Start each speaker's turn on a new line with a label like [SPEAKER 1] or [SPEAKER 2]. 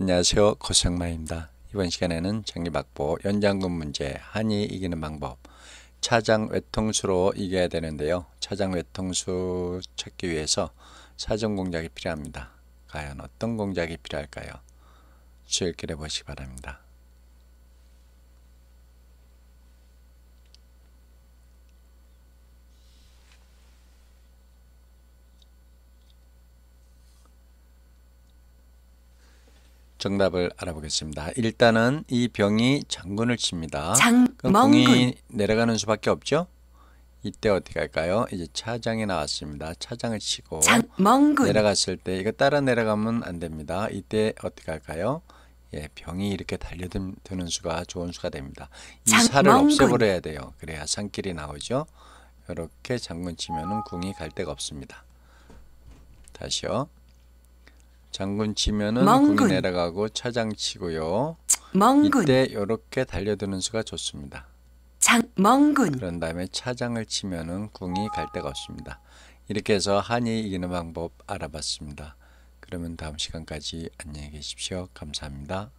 [SPEAKER 1] 안녕하세요. 고생마입니다. 이번 시간에는 장기박보 연장군 문제, 한이 이기는 방법, 차장 외통수로 이겨야 되는데요. 차장 외통수 찾기 위해서 사전 공작이 필요합니다. 과연 어떤 공작이 필요할까요? 주의깊게 보시기 바랍니다. 정답을 알아보겠습니다. 일단은 이 병이 장군을 칩니다. 장, 그공이 내려가는 수밖에 없죠? 이때 어떻게 할까요? 이제 차장이 나왔습니다. 차장을 치고 장, 내려갔을 때 이거 따라 내려가면 안 됩니다. 이때 어떻게 할까요? 예, 병이 이렇게 달려드는 수가 좋은 수가 됩니다.
[SPEAKER 2] 이 장, 살을 없애버려야
[SPEAKER 1] 돼요. 그래야 산길이 나오죠. 이렇게 장군 치면은 궁이 갈 데가 없습니다. 다시요. 장군 치면은 멍이 내려가고 차장 치고요. 멍군. 이때 이렇게 달려드는 수가 좋습니다. 장 멍군. 그런 다음에 차장을 치면은 궁이 갈 데가 없습니다. 이렇게 해서 한이 이기는 방법 알아봤습니다. 그러면 다음 시간까지 안녕히 계십시오. 감사합니다.